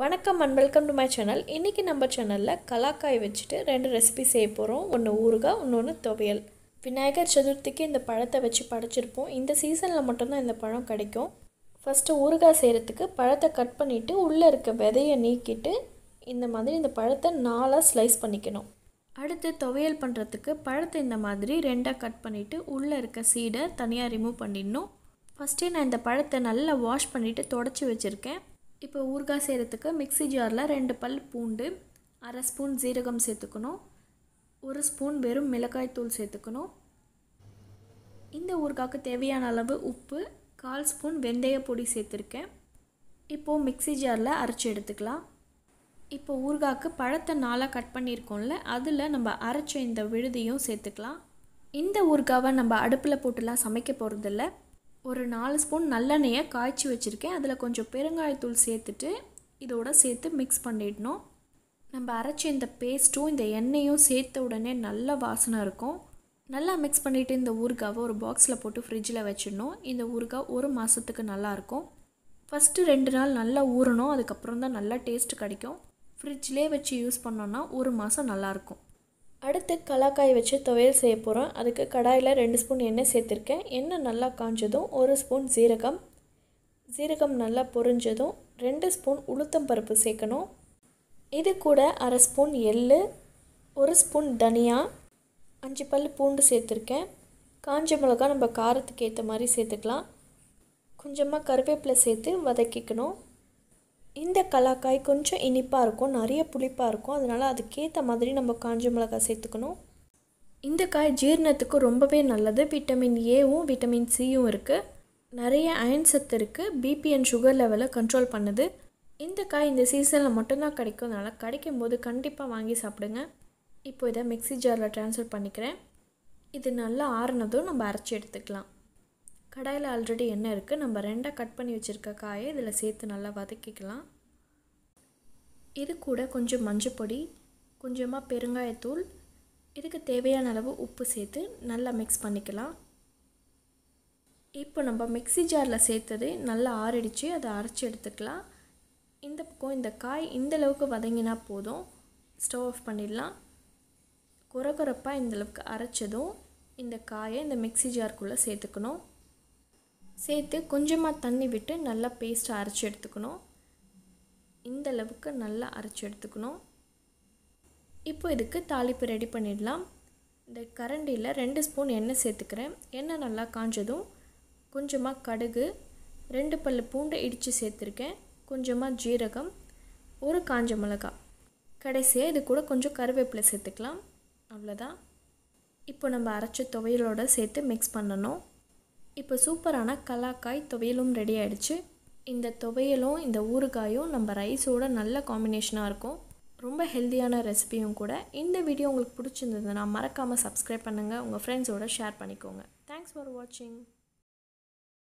வணக்கம் and welcome to my channel இன்றைக்கி நம்ம சேனலில் கலாக்காய் வச்சுட்டு ரெண்டு ரெசிபி செய்ய போகிறோம் ஒன்று ஊறுகாய் இன்னொன்று துவையல் விநாயகர் சதுர்த்திக்கு இந்த பழத்தை வச்சு படைச்சிருப்போம் இந்த சீசனில் மட்டும்தான் இந்த பழம் கிடைக்கும் ஃபஸ்ட்டு ஊறுகாய் செய்கிறதுக்கு பழத்தை கட் பண்ணிவிட்டு உள்ளே இருக்க விதையை நீக்கிட்டு இந்த மாதிரி இந்த பழத்தை நாலாக ஸ்லைஸ் பண்ணிக்கணும் அடுத்து துவையல் பண்ணுறதுக்கு பழத்தை இந்த மாதிரி ரெண்டாக கட் பண்ணிவிட்டு உள்ளே இருக்க சீடை தனியாக ரிமூவ் பண்ணிடணும் ஃபஸ்ட்டே நான் இந்த பழத்தை நல்லா வாஷ் பண்ணிவிட்டு தொடச்சி வச்சுருக்கேன் இப்போ ஊறுகாய் செய்கிறதுக்கு மிக்சி ஜாரில் ரெண்டு பல் பூண்டு அரை ஸ்பூன் ஜீரகம் சேர்த்துக்கணும் ஒரு ஸ்பூன் வெறும் மிளகாய் தூள் சேர்த்துக்கணும் இந்த ஊறுகாய்க்கு தேவையான அளவு உப்பு கால் ஸ்பூன் வெந்தய பொடி சேர்த்துருக்கேன் இப்போது மிக்சி ஜாரில் அரைச்சி எடுத்துக்கலாம் இப்போ ஊறுகாய்க்கு பழத்தை நாளாக கட் பண்ணியிருக்கோம்ல அதில் நம்ம அரைச்ச இந்த விழுதியும் சேர்த்துக்கலாம் இந்த ஊறுகாவை நம்ம அடுப்பில் போட்டுலாம் சமைக்க போகிறதில்ல ஒரு நாலு ஸ்பூன் நல்லெண்ணெயை காய்ச்சி வச்சுருக்கேன் அதில் கொஞ்சம் பெருங்காயத்தூள் சேர்த்துட்டு இதோட சேர்த்து மிக்ஸ் பண்ணிடணும் நம்ம அரைச்ச இந்த பேஸ்ட்டும் இந்த எண்ணெயும் சேர்த்த உடனே நல்ல வாசனை இருக்கும் நல்லா மிக்ஸ் பண்ணிவிட்டு இந்த ஊறுகாவை ஒரு பாக்ஸில் போட்டு ஃப்ரிட்ஜில் வச்சிடணும் இந்த ஊறுகாய் ஒரு மாதத்துக்கு நல்லாயிருக்கும் ஃபஸ்ட்டு ரெண்டு நாள் நல்லா ஊறணும் அதுக்கப்புறம் தான் நல்லா டேஸ்ட்டு கிடைக்கும் ஃப்ரிட்ஜ்லேயே வச்சு யூஸ் பண்ணோன்னா ஒரு மாதம் நல்லாயிருக்கும் அடுத்து கலாக்காய் வச்சு துவையல் செய்ய போகிறோம் அதுக்கு கடாயில் ரெண்டு ஸ்பூன் எண்ணெய் சேர்த்துருக்கேன் எண்ணெய் நல்லா காஞ்சதும் ஒரு ஸ்பூன் ஜீரகம் ஜீரகம் நல்லா பொரிஞ்சதும் ரெண்டு ஸ்பூன் உளுத்தம் பருப்பு சேர்க்கணும் இது கூட அரை ஸ்பூன் எள் ஒரு ஸ்பூன் தனியா அஞ்சு பல் பூண்டு சேர்த்துருக்கேன் காஞ்ச மிளகா நம்ம காரத்துக்கு ஏற்ற மாதிரி சேர்த்துக்கலாம் கொஞ்சமாக கருவேப்பிலை சேர்த்து வதக்கிக்கணும் இந்த கலாக்காய் கொஞ்சம் இனிப்பாக இருக்கும் நிறைய புளிப்பாக இருக்கும் அதனால் அதுக்கேற்ற மாதிரி நம்ம காஞ்ச மிளகாய் சேர்த்துக்கணும் இந்த காய் ஜீரணத்துக்கு ரொம்பவே நல்லது விட்டமின் ஏவும் விட்டமின் சியும் இருக்குது நிறைய அயன் சத்து இருக்குது பிபி அண்ட் சுகர் லெவலை கண்ட்ரோல் பண்ணுது இந்த காய் இந்த சீசனில் மட்டும்தான் கிடைக்கும்னால கிடைக்கும் போது கண்டிப்பாக வாங்கி சாப்பிடுங்க இப்போ இதை மிக்சி ஜாரில் ட்ரான்ஸ்ஃபர் பண்ணிக்கிறேன் இது நல்லா ஆறுனதும் நம்ம அரைச்சி எடுத்துக்கலாம் கடாயில் ஆல்ரெடி எண்ணெய் இருக்குது நம்ம ரெண்டாக கட் பண்ணி வச்சுருக்க காயை இதில் சேர்த்து நல்லா வதக்கிக்கலாம் இது கூட கொஞ்சம் மஞ்சப்பொடி கொஞ்சமாக பெருங்காயத்தூள் இதுக்கு தேவையான அளவு உப்பு சேர்த்து நல்லா மிக்ஸ் பண்ணிக்கலாம் இப்போ நம்ம மிக்சி ஜாரில் சேர்த்தது நல்லா ஆறடிச்சு அதை அரைச்சி எடுத்துக்கலாம் இந்த பக்கம் இந்த காய் இந்த அளவுக்கு வதங்கினா போதும் ஸ்டவ் ஆஃப் பண்ணிடலாம் குறை குறைப்பாக இந்தளவுக்கு அரைச்சதும் இந்த காயை இந்த மிக்சி ஜார்க்குள்ளே சேர்த்துக்கணும் சேர்த்து கொஞ்சமாக தண்ணி விட்டு நல்லா பேஸ்ட்டை அரைச்சி எடுத்துக்கணும் இந்த அளவுக்கு நல்லா அரைச்சி எடுத்துக்கணும் இப்போ இதுக்கு தாளிப்பு ரெடி பண்ணிடலாம் இந்த கரண்டியில் ரெண்டு ஸ்பூன் எண்ணெய் சேர்த்துக்கிறேன் எண்ணெய் நல்லா காஞ்சதும் கொஞ்சமாக கடுகு ரெண்டு பல் பூண்டை இடித்து சேர்த்துருக்கேன் கொஞ்சமாக ஜீரகம் ஒரு காஞ்ச மிளகாய் கடைசியாக இது கூட கொஞ்சம் கருவேப்பிலை சேர்த்துக்கலாம் அவ்வளோதான் இப்போ நம்ம அரைச்ச துவையலோடு சேர்த்து மிக்ஸ் பண்ணணும் இப்போ சூப்பரான கலாக்காய் துவையலும் ரெடி ஆகிடுச்சு இந்த துவையலும் இந்த ஊறுகாயும் நம்ம ரைஸோட நல்ல காம்பினேஷனாக இருக்கும் ரொம்ப ஹெல்த்தியான ரெசிபியும் கூட இந்த வீடியோ உங்களுக்கு பிடிச்சிருந்ததுன்னா மறக்காமல் சப்ஸ்கிரைப் பண்ணுங்கள் உங்கள் ஃப்ரெண்ட்ஸோட ஷேர் பண்ணிக்கோங்க தேங்க்ஸ் ஃபார் வாட்சிங்